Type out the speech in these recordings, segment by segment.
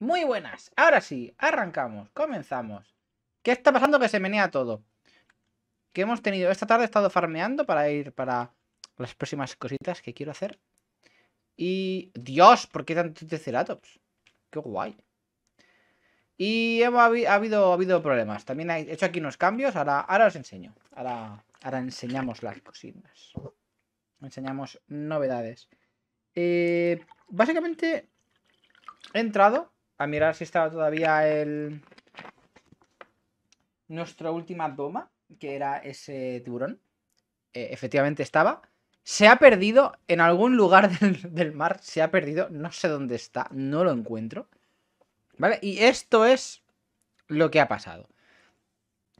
Muy buenas, ahora sí, arrancamos, comenzamos. ¿Qué está pasando que se menea todo? Que hemos tenido, esta tarde he estado farmeando para ir para las próximas cositas que quiero hacer. Y... ¡Dios! ¿Por qué tanto ceratops? ¡Qué guay! Y hemos, ha, habido, habido problemas. También he hecho aquí unos cambios, ahora, ahora os enseño. Ahora, ahora enseñamos las cositas. Enseñamos novedades. Eh, básicamente he entrado a mirar si estaba todavía el... Nuestra última doma, que era ese tiburón. Eh, efectivamente estaba. Se ha perdido en algún lugar del, mar. Se ha perdido. No sé dónde está. No lo encuentro. ¿Vale? Y esto es lo que ha pasado.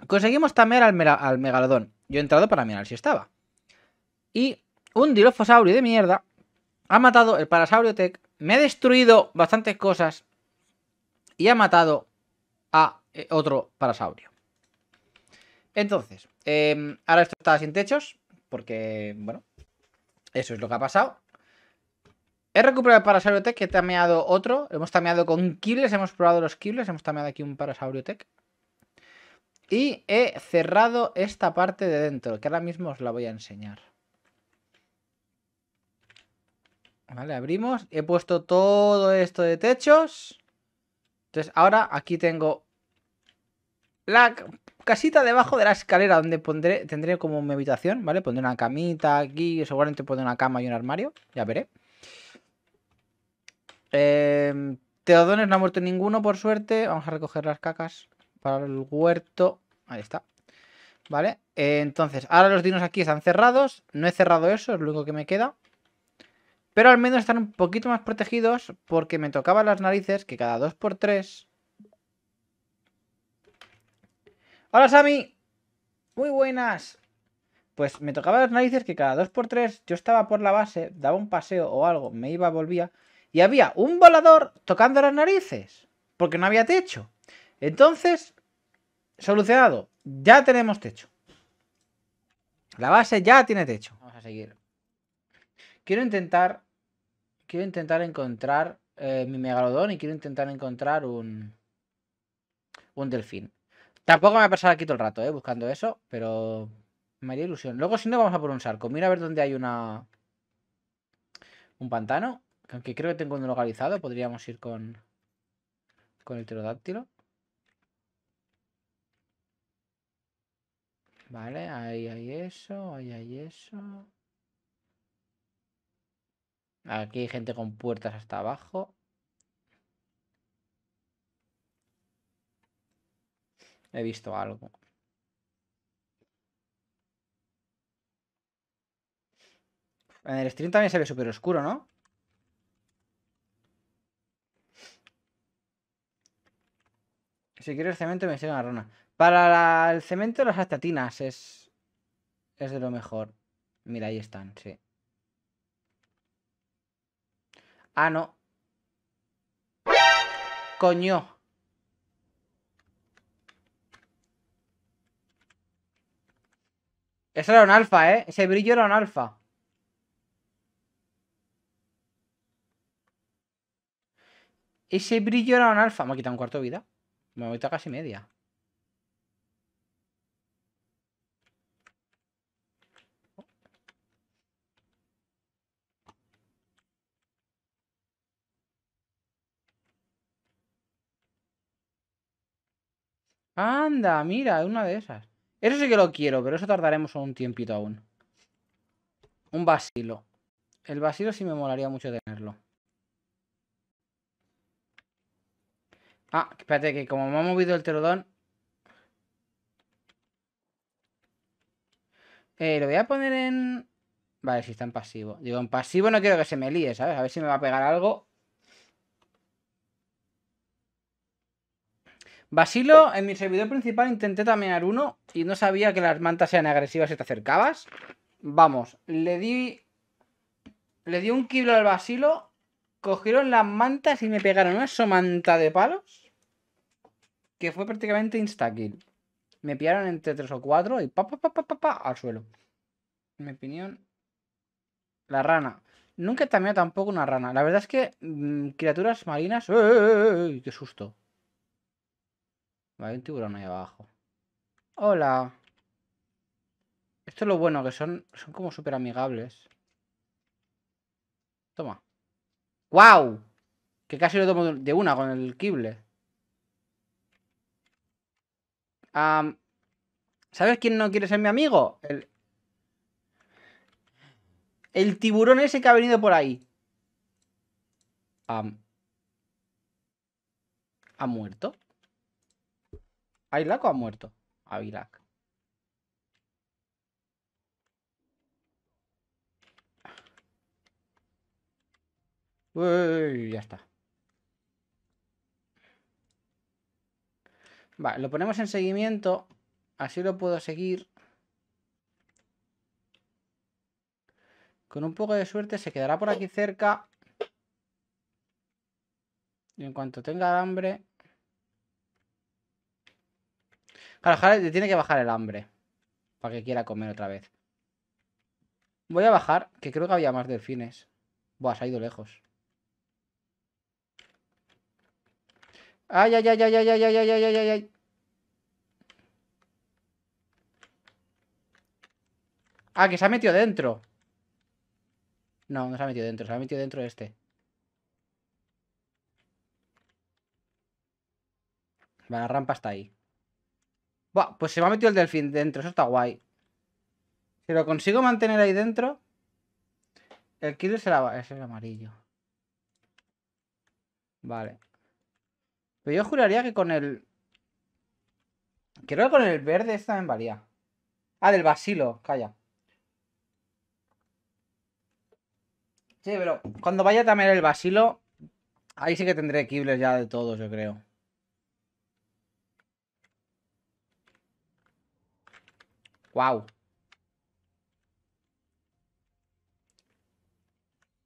Conseguimos tamear al, megalodón. Yo he entrado para mirar si estaba. Y un dilofosaurio de mierda ha matado el parasaurio Tech. Me ha destruido bastantes cosas y ha matado a eh, otro parasaurio. Entonces, em, ahora esto está sin techos, porque, bueno, eso es lo que ha pasado. He recuperado el Parasaurio Tech, he tameado otro. Hemos tameado con kills, hemos probado los kills. hemos tameado aquí un Parasaurio Tech. Y he cerrado esta parte de dentro, que ahora mismo os la voy a enseñar. Vale, abrimos. He puesto todo esto de techos. Entonces ahora aquí tengo la casita debajo de la escalera donde pondré, tendré como mi habitación, ¿vale? Pondré una camita aquí, seguramente pondré una cama y un armario, ya veré. Em, Teodones no ha muerto ninguno, por suerte. Vamos a recoger las cacas para el huerto. Ahí está. Vale, eh, entonces, ahora los dinos aquí están cerrados. No he cerrado eso, es lo único que me queda. Pero al menos están un poquito más protegidos porque me tocaba las narices que cada 2x3... ¡Hola, Sami! ¡Muy buenas! Pues me tocaba las narices que cada 2x3 yo estaba por la base, daba un paseo o algo, me iba, volvía, y había un volador tocando las narices, porque no había techo. Entonces, solucionado, ya tenemos techo. La base ya tiene techo. Vamos a seguir. Quiero intentar. Quiero intentar encontrar eh, mi megalodón y quiero intentar encontrar un. Un delfín. Tampoco me voy a pasar aquí todo el rato, ¿eh? Buscando eso, pero. Me haría ilusión. Luego, si no, vamos a por un sarco. Mira a ver dónde hay una. Un pantano. Aunque creo que tengo uno localizado. Podríamos ir con. Con el pterodáctilo. Vale, ahí hay eso, ahí hay eso. Aquí hay gente con puertas hasta abajo. He visto algo. En el stream también se ve súper oscuro, ¿no? Si quieres cemento, me sirve una runa. Para el cemento, las astatinas es, es de lo mejor. Mira, ahí están, sí. Ah, no. Coño. Eso era un alfa, ¿eh? Ese brillo era un alfa. Ese brillo era un alfa. Me ha quitado un cuarto de vida. Me ha quitado casi media. Anda, mira, es una de esas. Eso sí que lo quiero, pero eso tardaremos un tiempito aún. Un vacilo El vacilo sí me molaría mucho tenerlo. Ah, espérate, que como me ha movido el terodón... Eh, lo voy a poner en... Vale, si está en pasivo. Digo, en pasivo no quiero que se me líe, ¿sabes? A ver si me va a pegar algo Basilo, en mi servidor principal intenté tamear uno y no sabía que las mantas sean agresivas si te acercabas. Vamos, le di. Le di un kilo al Basilo, cogieron las mantas y me pegaron una manta de palos. Que fue prácticamente insta Me pillaron entre tres o cuatro y pa pa pa pa pa, al suelo. En mi opinión. La rana. Nunca he tameado tampoco una rana. La verdad es que. Mm, criaturas marinas. ¡Ey, qué susto! Hay un tiburón ahí abajo. ¡Hola! Esto es lo bueno, que son, son como súper amigables. Toma. ¡Guau! Que casi lo tomo de una con el kible. ¿Sabes quién no quiere ser mi amigo? El... tiburón ese que ha venido por ahí. ¿Ha muerto? ¿Ailac o ha muerto? Avilac. Uy, ya está. Vale, lo ponemos en seguimiento. Así lo puedo seguir. Con un poco de suerte se quedará por aquí cerca. Y en cuanto tenga hambre... Claro, le tiene que bajar el hambre. Para que quiera comer otra vez. Voy a bajar, que creo que había más delfines. Buah, se ha ido lejos. Ay, ay, ay, ay, ay, ay, ay, ay, ay, ay, ay. Ah, que se ha metido dentro. No, no se ha metido dentro, se ha metido dentro este. Vale, la rampa está ahí pues se me ha metido el delfín dentro, eso está guay. Si lo consigo mantener ahí dentro, el killer se La... Ese amarillo. Vale. Pero yo juraría que con el... Creo que con el verde esta también varía. Ah, del basilo, calla. Sí, pero cuando vaya también el basilo, ahí sí que tendré kibles ya de todos, yo creo. Wow.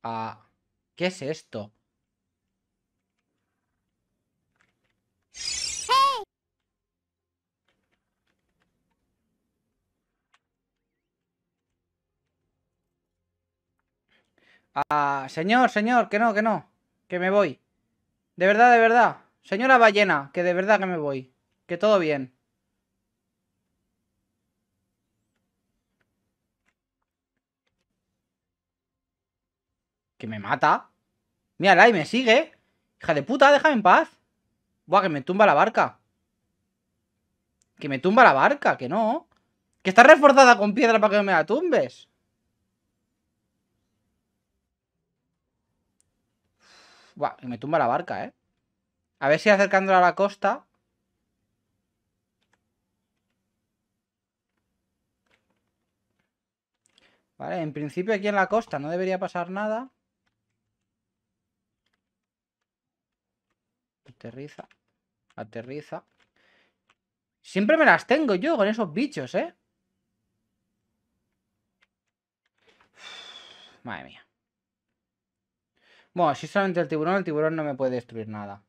Ah, ¿Qué es esto? Ah, señor, señor, que no, que no. Que me voy. De verdad, de verdad. Señora ballena, que de verdad que me voy. Que todo bien. Que me mata. Mírala y me sigue. Hija de puta, déjame en paz. Buah, que me tumba la barca. Que me tumba la barca, que no. Que está reforzada con piedra para que no me la tumbes. Buah, que me tumba la barca, ¿eh? A ver si acercándola a la costa... Vale, en principio aquí en la costa no debería pasar nada. Aterriza. Aterriza. Siempre me las tengo yo con esos bichos, ¿eh? madre mía. Bueno, si solamente el tiburón, el tiburón no me puede destruir nada.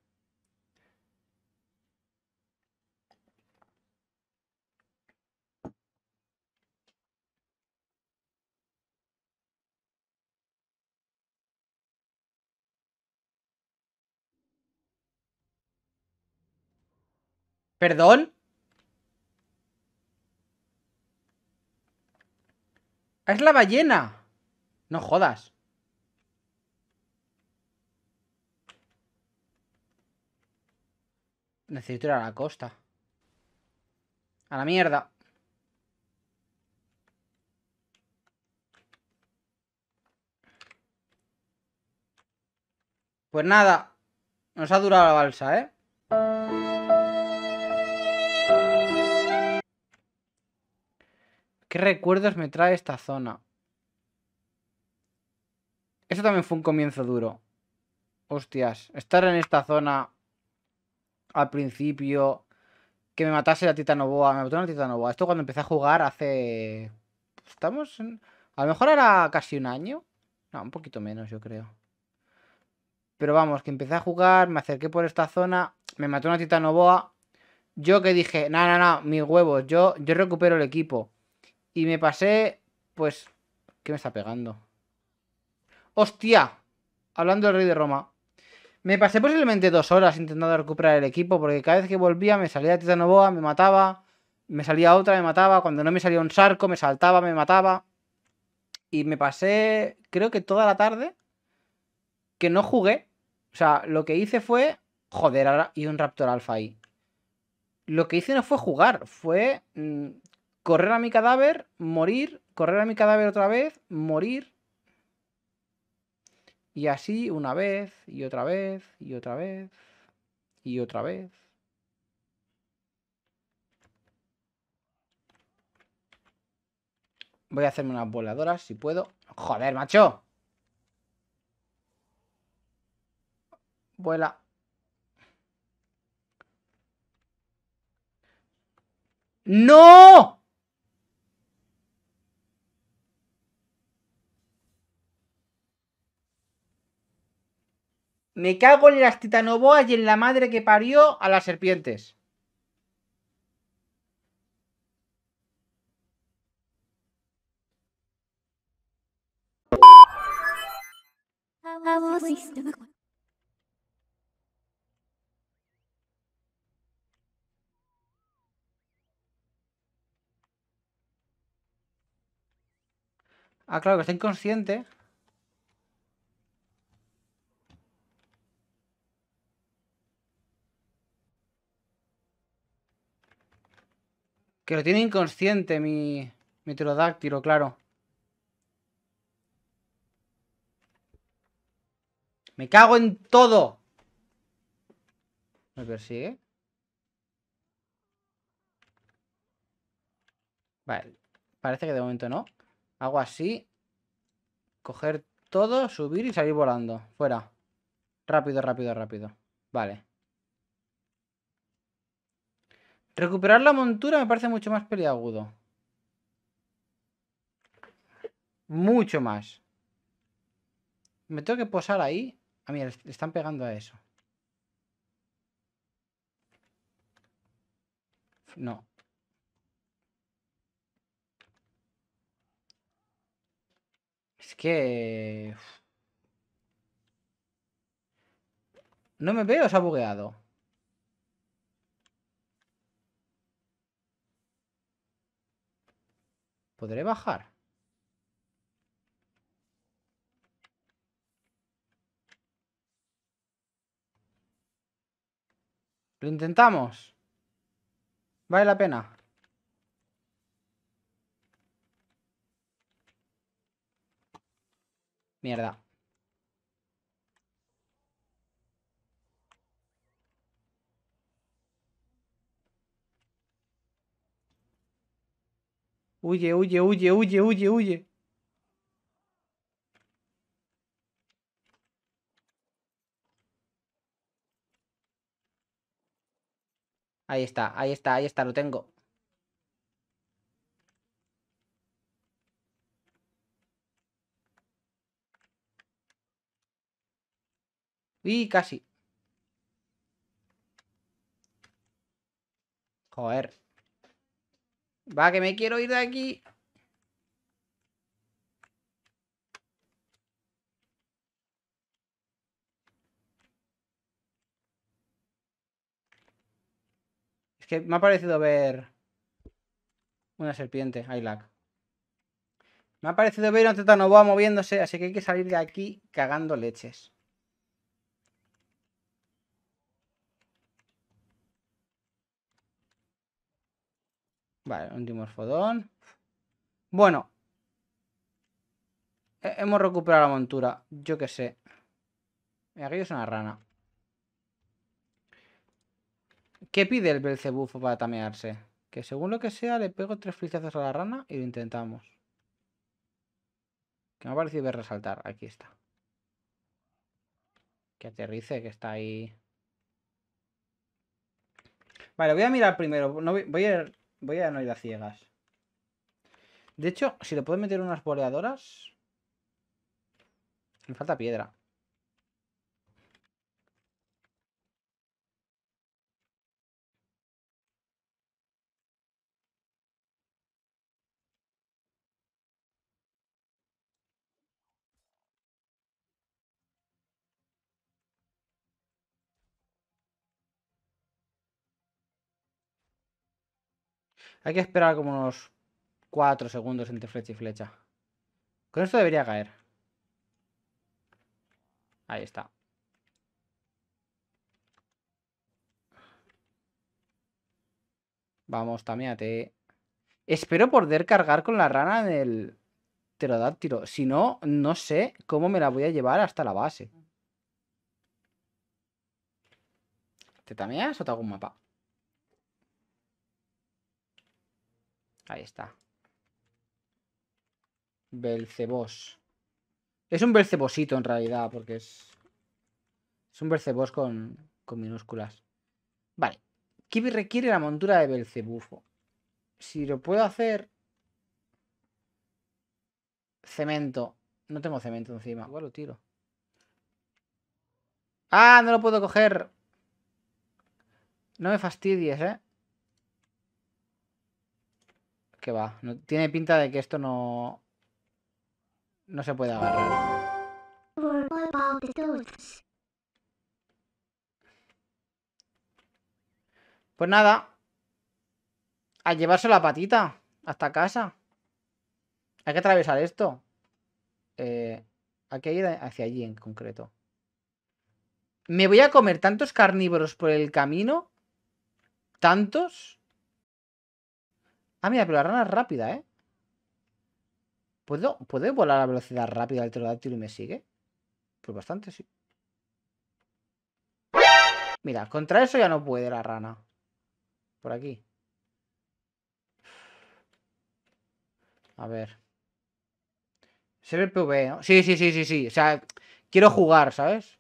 ¿Perdón? Ah, ¡Es la ballena! No jodas. Necesito ir a la costa. A la mierda. Pues nada. Nos ha durado la balsa, ¿eh? ¿Qué recuerdos me trae esta zona? Eso también fue un comienzo duro. Hostias, estar en esta zona al principio, que me matase la Titanoboa, me mató una Titanoboa. Esto cuando empecé a jugar hace... Pues, estamos A lo mejor era casi un año. No, un poquito menos, yo creo. Pero vamos, que empecé a jugar, me acerqué por esta zona, me mató una Titanoboa. Yo que dije, no, no, no, mis huevos, yo, yo recupero el equipo. Y me pasé, pues... ¿Qué me está pegando? ¡Hostia! Hablando del rey de Roma. Me pasé posiblemente dos horas intentando recuperar el equipo, porque cada vez que volvía me salía Titanoboa, me mataba, me salía otra, me mataba, cuando no me salía un sarco, me saltaba, me mataba. Y me pasé, creo que toda la tarde, que no jugué. O sea, lo que hice fue, joder, y un Raptor Alpha ahí. Lo que hice no fue jugar, fue mm, Correr a mi cadáver, morir, correr a mi cadáver otra vez, morir. Y así una vez, y otra vez, y otra vez, y otra vez. Voy a hacerme unas voladoras si puedo. ¡Joder, macho! Vuela. ¡No! Me cago en las titanoboas y en la madre que parió a las serpientes. Ah, claro, que está inconsciente. Que lo tiene inconsciente mi, mi claro. ¡Me cago en todo! ¿Me persigue? Vale, parece que de momento no. Hago así. Coger todo, subir y salir volando. Fuera. Rápido, rápido, rápido. Vale. Recuperar la montura me parece mucho más peliagudo. Mucho más. Me tengo que posar ahí. Ah, a mí le están pegando a eso. No. Es que... No me veo, se ha bugueado. ¿Podré bajar? Lo intentamos. Vale la pena. Mierda. Huye, huye, huye, huye, huye, huye. Ahí está, ahí está, ahí está, lo tengo. Y casi. Joder. Va, que me quiero ir de aquí. Es que me ha parecido ver una serpiente, hay lag. Me ha parecido ver un tetanoboa moviéndose, así que hay que salir de aquí cagando leches. Vale, un dimorfodón. Bueno. Hemos recuperado la montura. Yo qué sé. aquí es una rana. ¿Qué pide el Belcebufo para tamearse? Que según lo que sea, le pego tres flechazos a la rana y lo intentamos. Que me ha parecido ver resaltar. Aquí está. Que aterrice, que está ahí. Vale, voy a mirar primero. No voy a ir Voy a no ir a ciegas. De hecho, si le puedo meter unas boleadoras... Me falta piedra. Hay que esperar como unos 4 segundos entre flecha y flecha. Con esto debería caer. Ahí está. Vamos, tameate. Espero poder cargar con la rana del Tiro. Si no, no sé cómo me la voy a llevar hasta la base. ¿Te tameas o te hago un mapa? Ahí está. Belcebos. Es un belcebosito en realidad, porque es... Es un belcebos con, minúsculas. Vale. ¿Qué requiere la montura de Belcebufo. Si lo puedo hacer... Cemento. No tengo cemento encima. Igual lo tiro. ¡Ah! No lo puedo coger. No me fastidies, ¿eh? que va. No, tiene pinta de que esto no. No se puede agarrar. Pues nada. A llevarse la patita. Hasta casa. Hay que atravesar esto. Eh, hay que ir hacia allí en concreto. ¿Me voy a comer tantos carnívoros por el camino? ¿Tantos? Ah, mira, pero la rana es rápida, ¿eh? ¿Puedo, volar a velocidad rápida el pterodáctilo y me sigue? Pues bastante, sí. Mira, contra eso ya no puede la rana. Por aquí. A ver. Se el Pv, ¿no? Sí, sí, sí, sí, sí. O sea, quiero jugar, ¿sabes?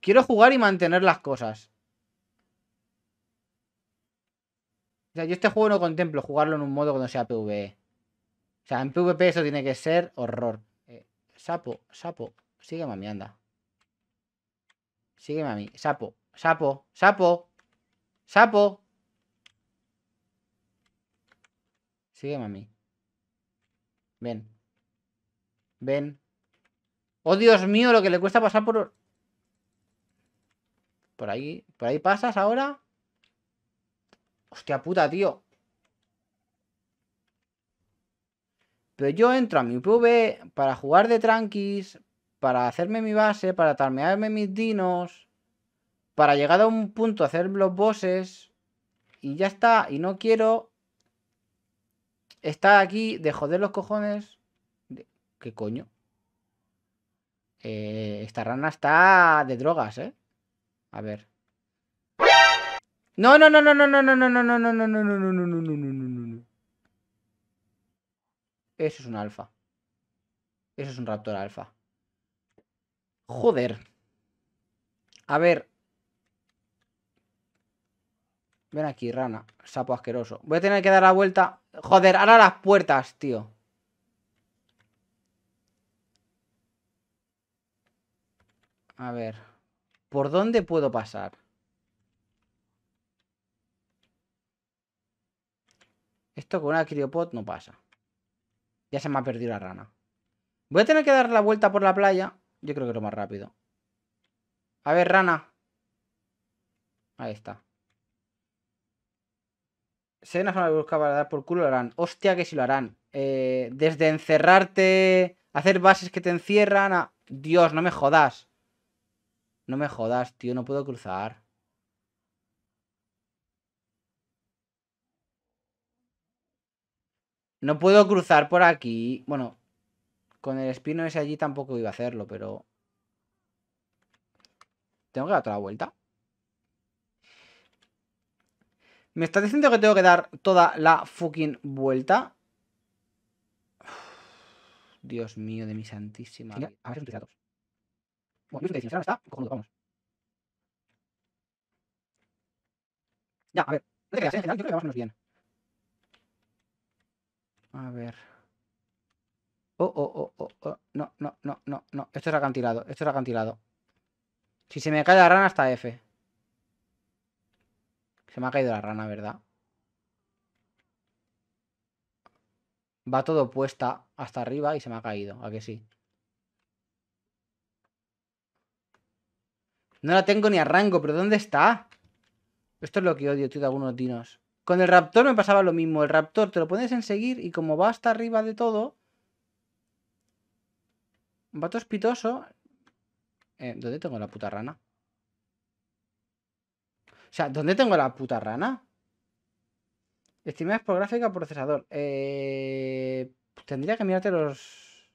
Quiero jugar y mantener las cosas. yo este juego no contemplo jugarlo en un modo Cuando sea PvE. O sea, en PvP eso tiene que ser horror. Eh, sapo, sapo, Sigue mami anda. Sígueme mami Sapo, sapo, sapo, sapo. Sigue mami Ven. Ven. Oh, Dios mío, lo que le cuesta pasar por... Por ahí, por ahí pasas ahora. Hostia puta, tío. Pero yo entro a mi PV para jugar de tranquis, para hacerme mi base, para tarmearme mis dinos, para llegar a un punto a hacer los bosses y ya está. Y no quiero estar aquí de joder los cojones. ¿Qué coño? Eh, esta rana está de drogas, ¿eh? A ver. No, no, no, no, no, no, no, no, no, no, no, no, no, no, no, no, no, no, no, no, Eso es un alfa. Eso es un raptor alfa. Joder. A ver. Ven aquí, rana. Sapo asqueroso. Voy a tener que dar la vuelta. Joder, ahora las puertas, tío. A ver. ¿Por dónde puedo pasar? Esto con una criopod no pasa. Ya se me ha perdido la rana. Voy a tener que dar la vuelta por la playa. Yo creo que lo más rápido. A ver, rana. Ahí está. Se una zona que buscaba dar por culo, lo harán. Hostia, que si lo harán. Eh, desde encerrarte, hacer bases que te encierran Dios, no me jodas. No me jodas, tío, no puedo cruzar. No puedo cruzar por aquí. Bueno, con el espino ese allí tampoco iba a hacerlo, pero... ¿Tengo que dar toda la vuelta? ¿Me estás diciendo que tengo que dar toda la fucking vuelta? Dios mío, de mi santísima. Mira, a ver, si datos. Bueno, que no está, cojonudo, vamos. Ya, a ver. No te creas, ¿eh? en general, yo creo que vamos bien. A ver. Oh, oh, oh, oh, oh. No, no, no, no, no. Esto es acantilado, esto es acantilado. Si se me cae la rana, hasta F. Se me ha caído la rana, ¿verdad? Va todo puesta hasta arriba y se me ha caído. ¿A que sí? No la tengo ni arranco, pero ¿dónde está? Esto es lo que odio, tío, de algunos dinos. Con el Raptor me pasaba lo mismo. El Raptor te lo pones en seguir y como va hasta arriba de todo. Vato espitoso. Eh, ¿Dónde tengo la puta rana? O sea, ¿dónde tengo la puta rana? Estimadas por gráfica o procesador. Eh, tendría que mirarte los...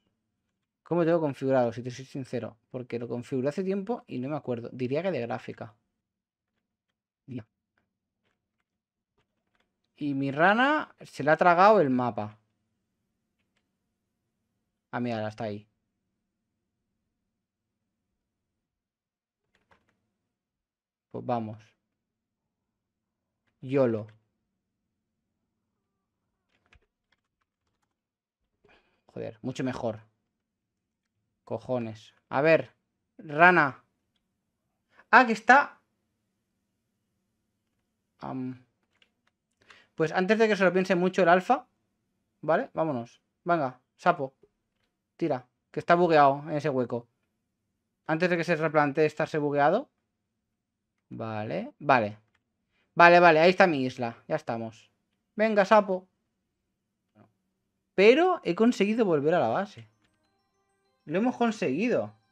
¿Cómo tengo configurado? Si te soy sincero. Porque lo configuré hace tiempo y no me acuerdo. Diría que de gráfica. Ya... Y mi rana se le ha tragado el mapa. Ah, mira, está ahí. Pues vamos. YOLO. Joder, mucho mejor. Cojones. A ver, rana. Ah, que está... Pues antes de que se lo piense mucho el alfa, ¿vale? Vámonos. Venga, sapo. Tira, que está bugueado en ese hueco. Antes de que se replantee estarse bugueado. Vale, vale. Vale, vale, ahí está mi isla. Ya estamos. Venga, sapo. Pero he conseguido volver a la base. Lo hemos conseguido.